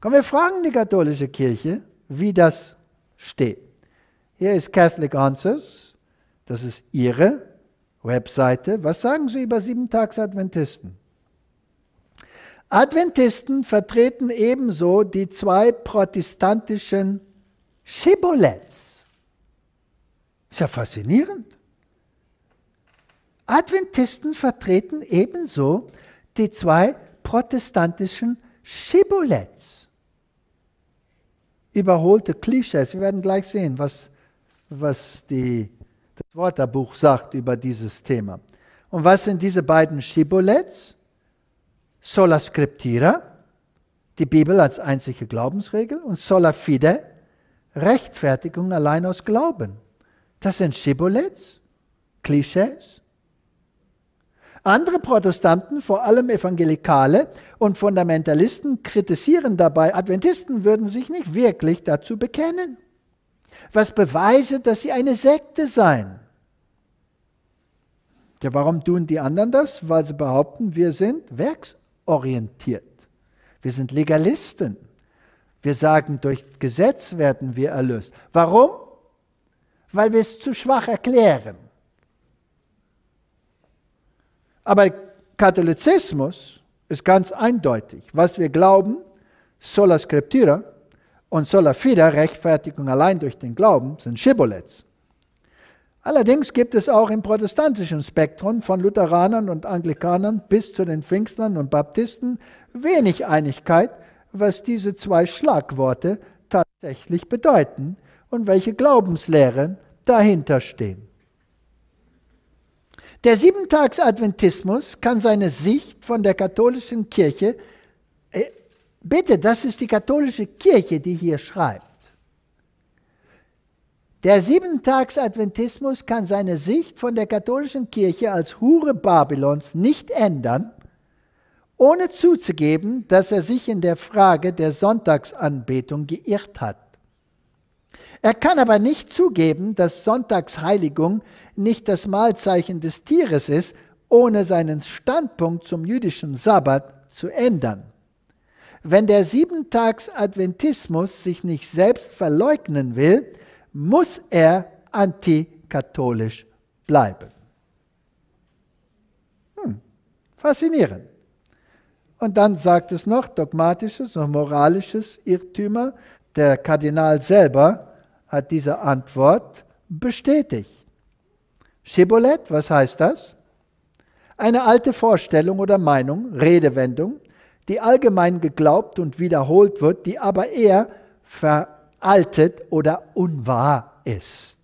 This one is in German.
Komm, wir fragen die katholische Kirche, wie das steht. Hier ist Catholic Answers, das ist ihre Webseite. Was sagen sie über Siebentagsadventisten? Adventisten vertreten ebenso die zwei protestantischen Schibolets. Ist ja faszinierend. Adventisten vertreten ebenso die zwei protestantischen Schibolets. Schibboleths. Überholte Klischees. Wir werden gleich sehen, was, was die, das Wörterbuch sagt über dieses Thema. Und was sind diese beiden Schibboleths? Sola Scriptira, die Bibel als einzige Glaubensregel, und sola fide, Rechtfertigung allein aus Glauben. Das sind Schibboleths, Klischees. Andere Protestanten, vor allem Evangelikale und Fundamentalisten, kritisieren dabei, Adventisten würden sich nicht wirklich dazu bekennen, was beweise, dass sie eine Sekte seien. Ja, warum tun die anderen das? Weil sie behaupten, wir sind werksorientiert. Wir sind Legalisten. Wir sagen, durch Gesetz werden wir erlöst. Warum? Weil wir es zu schwach erklären. Aber Katholizismus ist ganz eindeutig. Was wir glauben, sola scriptura und sola fide, Rechtfertigung allein durch den Glauben, sind Schibolets. Allerdings gibt es auch im protestantischen Spektrum von Lutheranern und Anglikanern bis zu den Pfingstern und Baptisten wenig Einigkeit, was diese zwei Schlagworte tatsächlich bedeuten und welche Glaubenslehren dahinter stehen. Der Siebentagsadventismus kann seine Sicht von der katholischen Kirche, äh, bitte, das ist die katholische Kirche, die hier schreibt. Der Siebentagsadventismus kann seine Sicht von der katholischen Kirche als Hure Babylons nicht ändern, ohne zuzugeben, dass er sich in der Frage der Sonntagsanbetung geirrt hat. Er kann aber nicht zugeben, dass Sonntagsheiligung nicht das Mahlzeichen des Tieres ist, ohne seinen Standpunkt zum jüdischen Sabbat zu ändern. Wenn der Siebentags-Adventismus sich nicht selbst verleugnen will, muss er antikatholisch bleiben. Hm, faszinierend. Und dann sagt es noch dogmatisches und moralisches Irrtümer, der Kardinal selber hat diese Antwort bestätigt. Shibboleth, was heißt das? Eine alte Vorstellung oder Meinung, Redewendung, die allgemein geglaubt und wiederholt wird, die aber eher veraltet oder unwahr ist.